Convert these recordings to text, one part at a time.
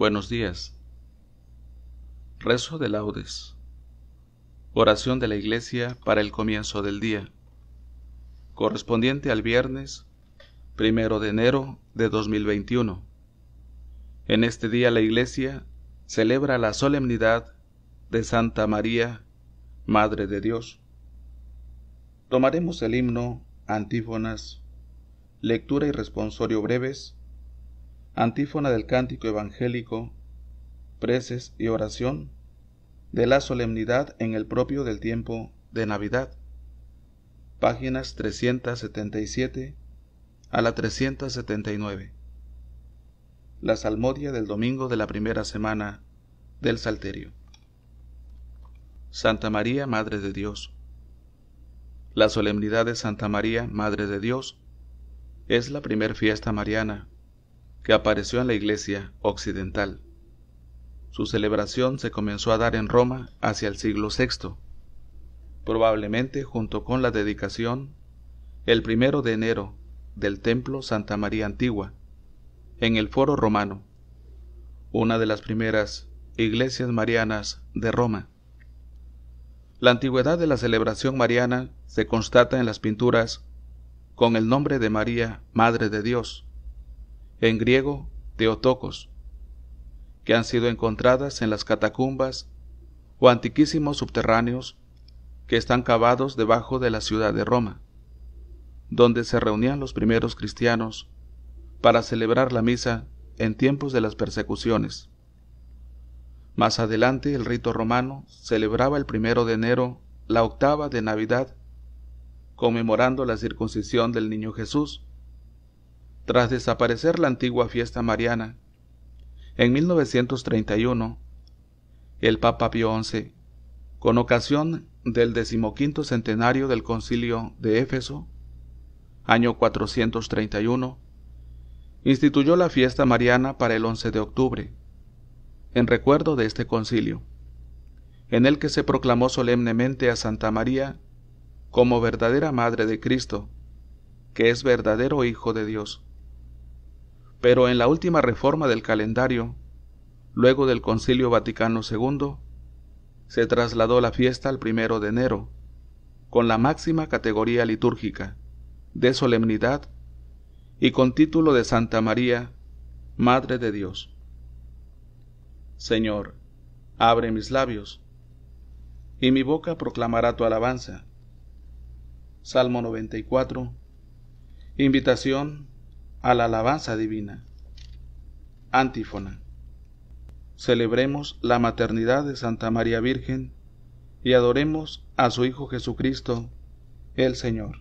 Buenos días. Rezo de laudes. Oración de la Iglesia para el comienzo del día. Correspondiente al viernes, primero de enero de 2021. En este día la Iglesia celebra la solemnidad de Santa María, Madre de Dios. Tomaremos el himno, antífonas, lectura y responsorio breves Antífona del cántico evangélico, preces y oración de la solemnidad en el propio del tiempo de Navidad. Páginas 377 a la 379. La salmodia del domingo de la primera semana del Salterio. Santa María, Madre de Dios. La solemnidad de Santa María, Madre de Dios, es la primer fiesta mariana que apareció en la Iglesia occidental. Su celebración se comenzó a dar en Roma hacia el siglo VI, probablemente junto con la dedicación el primero de enero del Templo Santa María Antigua, en el Foro Romano, una de las primeras iglesias marianas de Roma. La antigüedad de la celebración mariana se constata en las pinturas con el nombre de María, Madre de Dios, en griego Teotocos, que han sido encontradas en las catacumbas o antiquísimos subterráneos que están cavados debajo de la ciudad de Roma, donde se reunían los primeros cristianos para celebrar la misa en tiempos de las persecuciones. Más adelante el rito romano celebraba el primero de enero la octava de Navidad, conmemorando la circuncisión del niño Jesús, tras desaparecer la antigua fiesta mariana. En 1931, el Papa Pío XI, con ocasión del decimoquinto centenario del concilio de Éfeso, año 431, instituyó la fiesta mariana para el 11 de octubre, en recuerdo de este concilio, en el que se proclamó solemnemente a Santa María como verdadera Madre de Cristo, que es verdadero Hijo de Dios pero en la última reforma del calendario, luego del Concilio Vaticano II, se trasladó la fiesta al primero de enero, con la máxima categoría litúrgica, de solemnidad y con título de Santa María, Madre de Dios. Señor, abre mis labios, y mi boca proclamará tu alabanza. Salmo 94. Invitación a la alabanza divina. Antífona. Celebremos la maternidad de Santa María Virgen y adoremos a su Hijo Jesucristo, el Señor.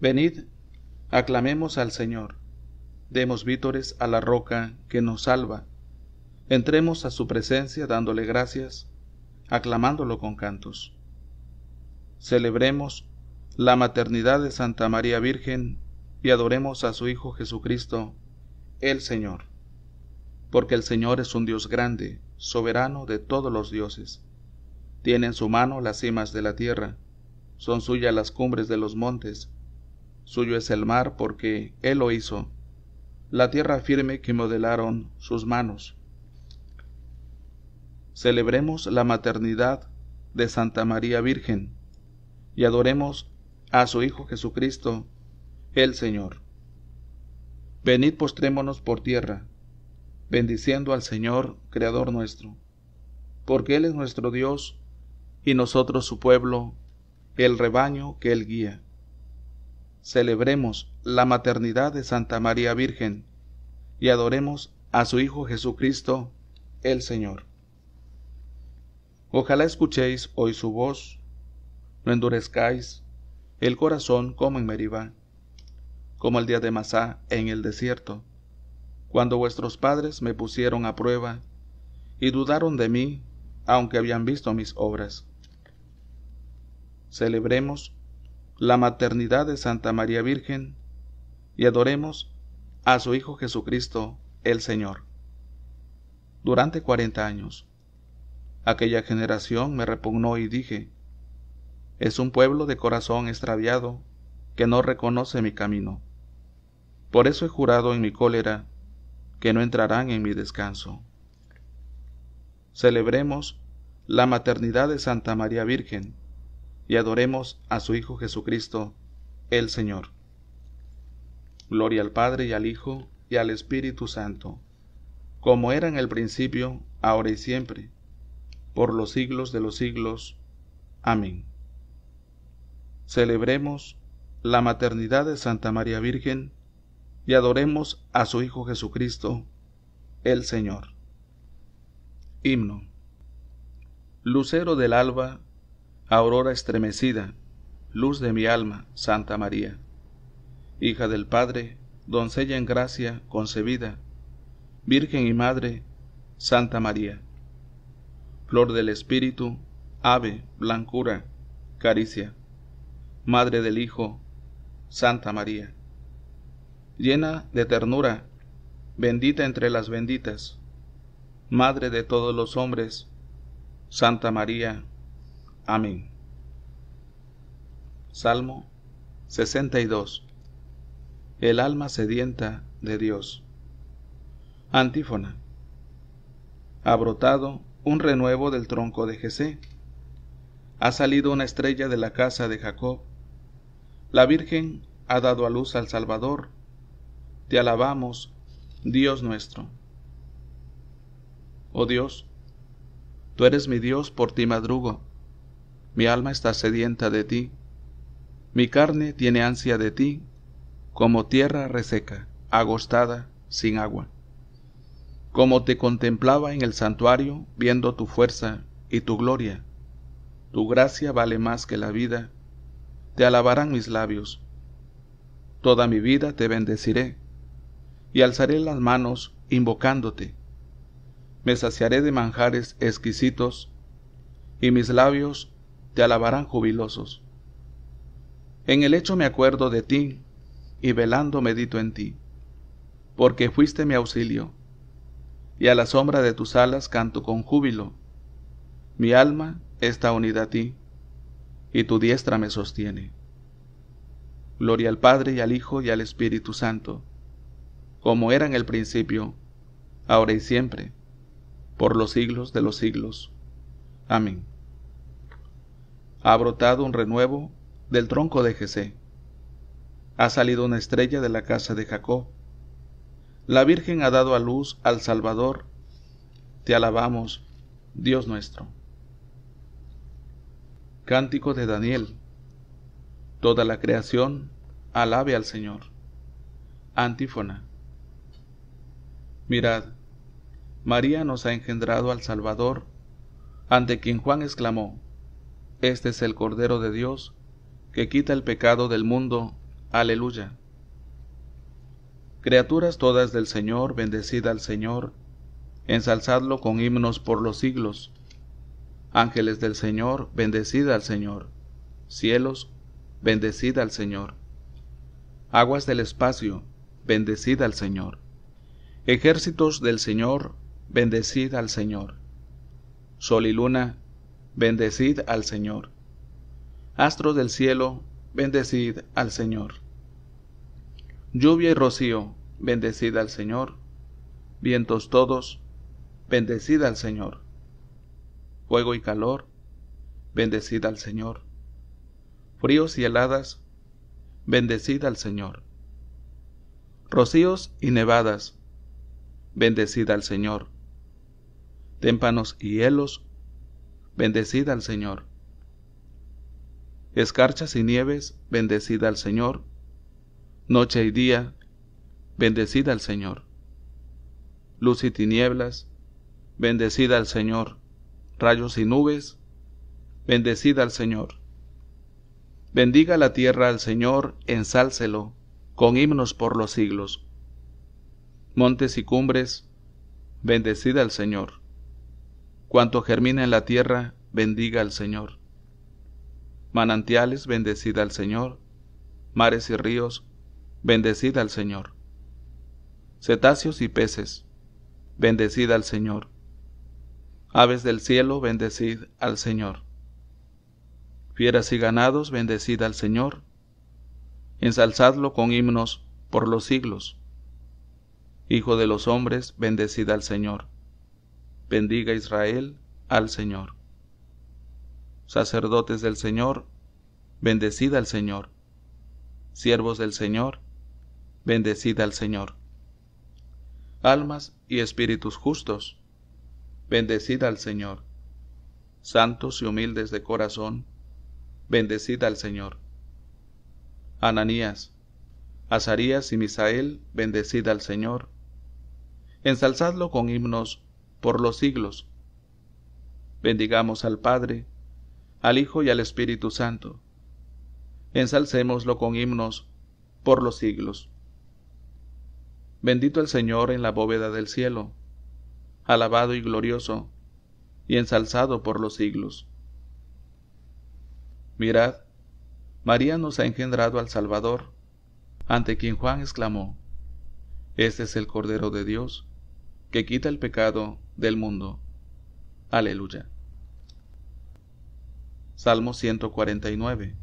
Venid, aclamemos al Señor, demos vítores a la roca que nos salva, entremos a su presencia dándole gracias, aclamándolo con cantos. Celebremos la maternidad de Santa María Virgen y adoremos a su Hijo Jesucristo, el Señor. Porque el Señor es un Dios grande, soberano de todos los dioses. Tiene en su mano las cimas de la tierra, son suyas las cumbres de los montes, suyo es el mar porque Él lo hizo, la tierra firme que modelaron sus manos. Celebremos la maternidad de Santa María Virgen y adoremos a su Hijo Jesucristo, el Señor. Venid postrémonos por tierra, bendiciendo al Señor, Creador nuestro, porque Él es nuestro Dios y nosotros su pueblo, el rebaño que Él guía. Celebremos la maternidad de Santa María Virgen y adoremos a su Hijo Jesucristo, el Señor. Ojalá escuchéis hoy su voz, no endurezcáis el corazón como en Meribá como el día de Masá en el desierto, cuando vuestros padres me pusieron a prueba y dudaron de mí, aunque habían visto mis obras. Celebremos la maternidad de Santa María Virgen y adoremos a su Hijo Jesucristo, el Señor. Durante cuarenta años, aquella generación me repugnó y dije, es un pueblo de corazón extraviado que no reconoce mi camino. Por eso he jurado en mi cólera que no entrarán en mi descanso. Celebremos la maternidad de Santa María Virgen y adoremos a su Hijo Jesucristo, el Señor. Gloria al Padre y al Hijo y al Espíritu Santo, como era en el principio, ahora y siempre, por los siglos de los siglos. Amén. Celebremos la maternidad de Santa María Virgen y adoremos a su Hijo Jesucristo, el Señor. Himno. Lucero del alba, aurora estremecida, luz de mi alma, Santa María, hija del Padre, doncella en gracia concebida, Virgen y Madre, Santa María, flor del Espíritu, ave, blancura, caricia, Madre del Hijo, Santa María llena de ternura, bendita entre las benditas, Madre de todos los hombres, Santa María. Amén. Salmo 62. El alma sedienta de Dios. Antífona. Ha brotado un renuevo del tronco de Jesé. Ha salido una estrella de la casa de Jacob. La Virgen ha dado a luz al Salvador te alabamos, Dios nuestro. Oh Dios, tú eres mi Dios, por ti madrugo. Mi alma está sedienta de ti. Mi carne tiene ansia de ti, como tierra reseca, agostada, sin agua. Como te contemplaba en el santuario, viendo tu fuerza y tu gloria. Tu gracia vale más que la vida. Te alabarán mis labios. Toda mi vida te bendeciré y alzaré las manos invocándote. Me saciaré de manjares exquisitos, y mis labios te alabarán jubilosos. En el hecho me acuerdo de ti, y velando medito en ti, porque fuiste mi auxilio, y a la sombra de tus alas canto con júbilo. Mi alma está unida a ti, y tu diestra me sostiene. Gloria al Padre y al Hijo y al Espíritu Santo como era en el principio, ahora y siempre, por los siglos de los siglos. Amén. Ha brotado un renuevo del tronco de Jesé. Ha salido una estrella de la casa de Jacob. La Virgen ha dado a luz al Salvador. Te alabamos, Dios nuestro. Cántico de Daniel. Toda la creación alabe al Señor. Antífona. Mirad, María nos ha engendrado al Salvador, ante quien Juan exclamó, Este es el Cordero de Dios, que quita el pecado del mundo. Aleluya. Criaturas todas del Señor, bendecida al Señor, ensalzadlo con himnos por los siglos. Ángeles del Señor, bendecida al Señor. Cielos, bendecida al Señor. Aguas del espacio, bendecida al Señor. Ejércitos del Señor, bendecid al Señor. Sol y luna, bendecid al Señor. Astros del cielo, bendecid al Señor. Lluvia y rocío, bendecid al Señor. Vientos todos, bendecid al Señor. Fuego y calor, bendecid al Señor. Fríos y heladas, bendecid al Señor. Rocíos y nevadas, Bendecida al Señor. Témpanos y helos, bendecida al Señor. Escarchas y nieves, bendecida al Señor. Noche y día, bendecida al Señor. Luz y tinieblas, bendecida al Señor. Rayos y nubes, bendecida al Señor. Bendiga la tierra al Señor, ensálcelo, con himnos por los siglos montes y cumbres, bendecida al Señor. Cuanto germina en la tierra, bendiga al Señor. Manantiales, bendecida al Señor. Mares y ríos, bendecida al Señor. Cetáceos y peces, bendecida al Señor. Aves del cielo, bendecid al Señor. Fieras y ganados, bendecida al Señor. Ensalzadlo con himnos por los siglos. Hijo de los hombres, bendecid al Señor. Bendiga Israel al Señor. Sacerdotes del Señor, bendecid al Señor. Siervos del Señor, bendecid al Señor. Almas y espíritus justos, bendecid al Señor. Santos y humildes de corazón, bendecid al Señor. Ananías, Azarías y Misael, bendecid al Señor ensalzadlo con himnos por los siglos. Bendigamos al Padre, al Hijo y al Espíritu Santo. Ensalcémoslo con himnos por los siglos. Bendito el Señor en la bóveda del cielo, alabado y glorioso, y ensalzado por los siglos. Mirad, María nos ha engendrado al Salvador, ante quien Juan exclamó, Este es el Cordero de Dios, que quita el pecado del mundo. Aleluya. Salmo 149.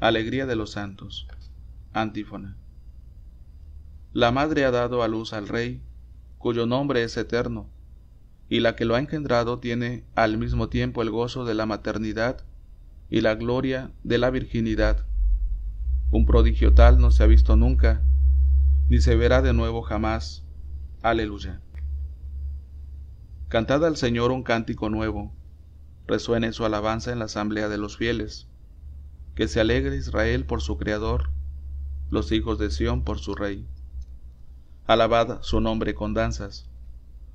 Alegría de los santos. Antífona. La madre ha dado a luz al rey, cuyo nombre es eterno, y la que lo ha engendrado tiene al mismo tiempo el gozo de la maternidad y la gloria de la virginidad. Un prodigio tal no se ha visto nunca, ni se verá de nuevo jamás Aleluya. Cantad al Señor un cántico nuevo, resuene su alabanza en la asamblea de los fieles, que se alegre Israel por su Creador, los hijos de Sión por su Rey. Alabad su nombre con danzas,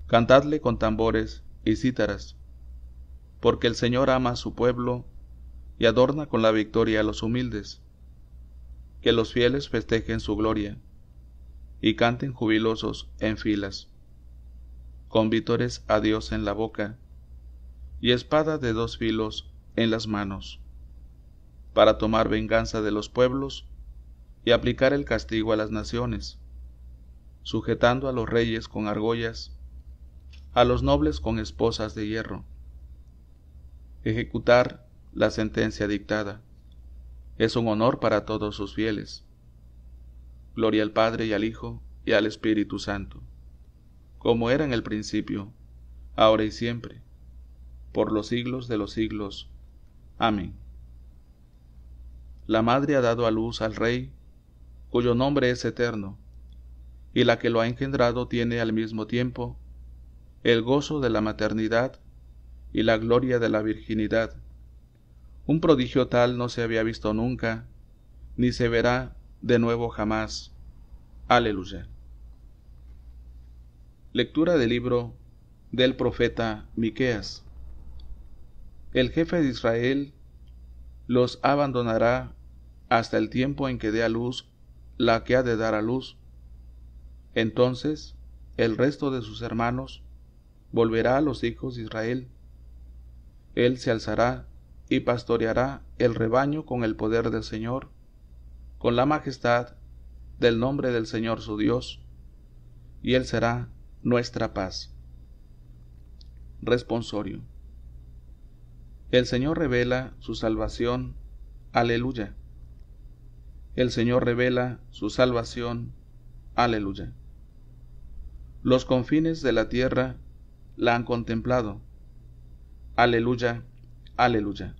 cantadle con tambores y cítaras, porque el Señor ama a su pueblo y adorna con la victoria a los humildes. Que los fieles festejen su gloria y canten jubilosos en filas, con vítores a Dios en la boca, y espada de dos filos en las manos, para tomar venganza de los pueblos y aplicar el castigo a las naciones, sujetando a los reyes con argollas, a los nobles con esposas de hierro, ejecutar la sentencia dictada. Es un honor para todos sus fieles. Gloria al Padre y al Hijo y al Espíritu Santo, como era en el principio, ahora y siempre, por los siglos de los siglos. Amén. La Madre ha dado a luz al Rey, cuyo nombre es eterno, y la que lo ha engendrado tiene al mismo tiempo el gozo de la maternidad y la gloria de la virginidad. Un prodigio tal no se había visto nunca, ni se verá de nuevo jamás. Aleluya. Lectura del libro del profeta Miqueas. El jefe de Israel los abandonará hasta el tiempo en que dé a luz la que ha de dar a luz. Entonces el resto de sus hermanos volverá a los hijos de Israel. Él se alzará y pastoreará el rebaño con el poder del Señor con la majestad del nombre del Señor su Dios, y Él será nuestra paz. Responsorio. El Señor revela su salvación. Aleluya. El Señor revela su salvación. Aleluya. Los confines de la tierra la han contemplado. Aleluya, aleluya.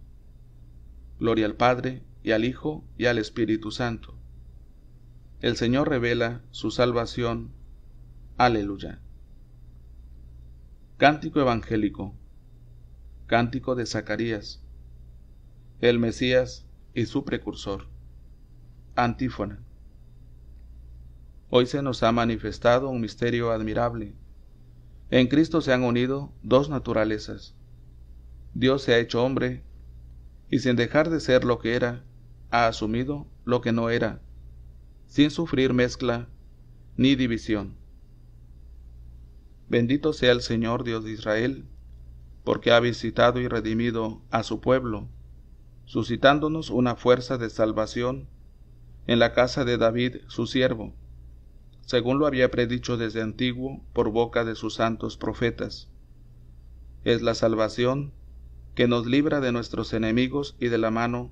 Gloria al Padre, y al Hijo y al Espíritu Santo. El Señor revela su salvación. Aleluya. Cántico Evangélico. Cántico de Zacarías. El Mesías y su precursor. Antífona. Hoy se nos ha manifestado un misterio admirable. En Cristo se han unido dos naturalezas. Dios se ha hecho hombre, y sin dejar de ser lo que era, ha asumido lo que no era, sin sufrir mezcla ni división. Bendito sea el Señor Dios de Israel, porque ha visitado y redimido a su pueblo, suscitándonos una fuerza de salvación en la casa de David, su siervo, según lo había predicho desde antiguo por boca de sus santos profetas. Es la salvación que nos libra de nuestros enemigos y de la mano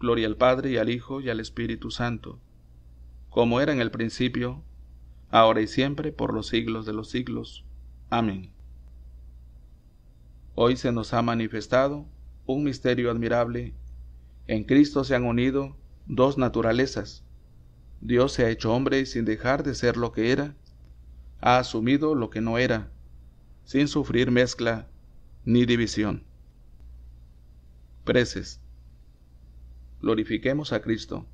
Gloria al Padre y al Hijo y al Espíritu Santo, como era en el principio, ahora y siempre, por los siglos de los siglos. Amén. Hoy se nos ha manifestado un misterio admirable. En Cristo se han unido dos naturalezas. Dios se ha hecho hombre y sin dejar de ser lo que era, ha asumido lo que no era, sin sufrir mezcla ni división. Preces glorifiquemos a Cristo,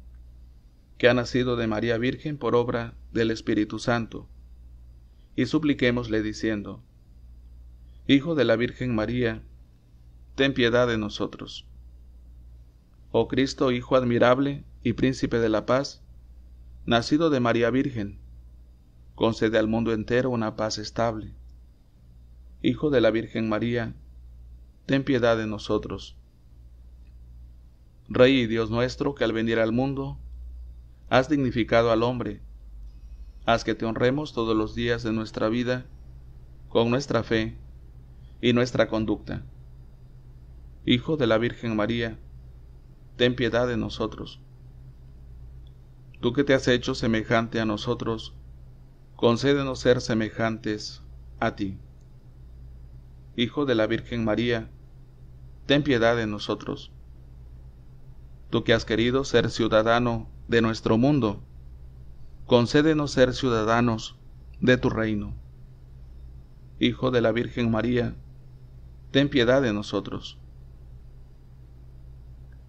que ha nacido de María Virgen por obra del Espíritu Santo, y supliquémosle diciendo, Hijo de la Virgen María, ten piedad de nosotros. Oh Cristo, Hijo admirable y Príncipe de la paz, nacido de María Virgen, concede al mundo entero una paz estable. Hijo de la Virgen María, ten piedad de nosotros. Rey y Dios nuestro, que al venir al mundo has dignificado al hombre, haz que te honremos todos los días de nuestra vida con nuestra fe y nuestra conducta. Hijo de la Virgen María, ten piedad de nosotros. Tú que te has hecho semejante a nosotros, concédenos ser semejantes a ti. Hijo de la Virgen María, ten piedad de nosotros tú que has querido ser ciudadano de nuestro mundo, concédenos ser ciudadanos de tu reino. Hijo de la Virgen María, ten piedad de nosotros.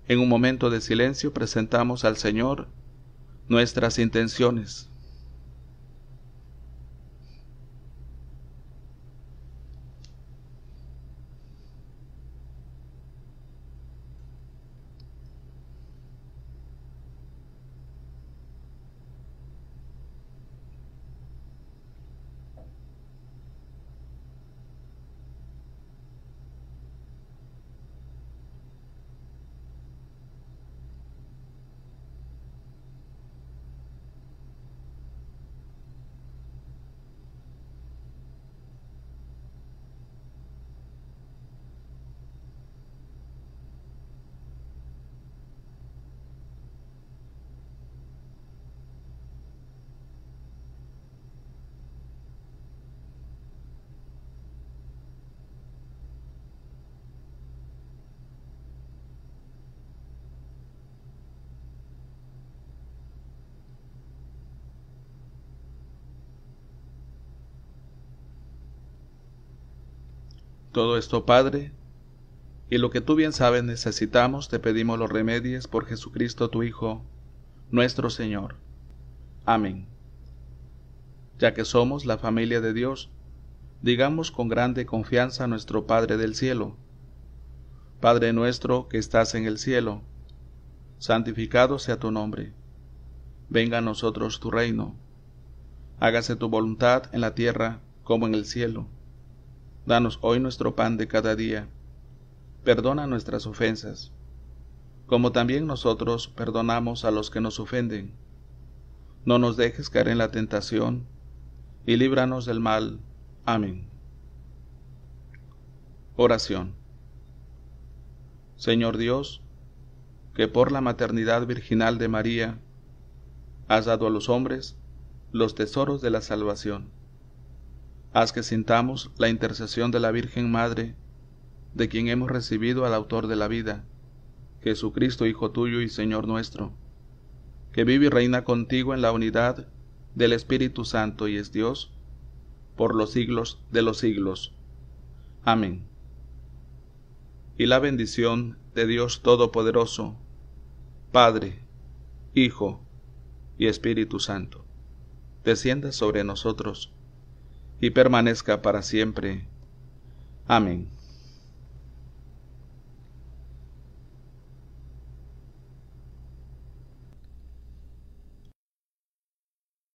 En un momento de silencio presentamos al Señor nuestras intenciones. Todo esto, Padre, y lo que tú bien sabes necesitamos, te pedimos los remedios por Jesucristo tu Hijo, nuestro Señor. Amén. Ya que somos la familia de Dios, digamos con grande confianza a nuestro Padre del cielo. Padre nuestro que estás en el cielo, santificado sea tu nombre. Venga a nosotros tu reino. Hágase tu voluntad en la tierra como en el cielo. Danos hoy nuestro pan de cada día. Perdona nuestras ofensas, como también nosotros perdonamos a los que nos ofenden. No nos dejes caer en la tentación, y líbranos del mal. Amén. Oración. Señor Dios, que por la maternidad virginal de María has dado a los hombres los tesoros de la salvación haz que sintamos la intercesión de la Virgen Madre, de quien hemos recibido al autor de la vida, Jesucristo, Hijo tuyo y Señor nuestro, que vive y reina contigo en la unidad del Espíritu Santo y es Dios, por los siglos de los siglos. Amén. Y la bendición de Dios Todopoderoso, Padre, Hijo y Espíritu Santo, descienda sobre nosotros y permanezca para siempre. Amén.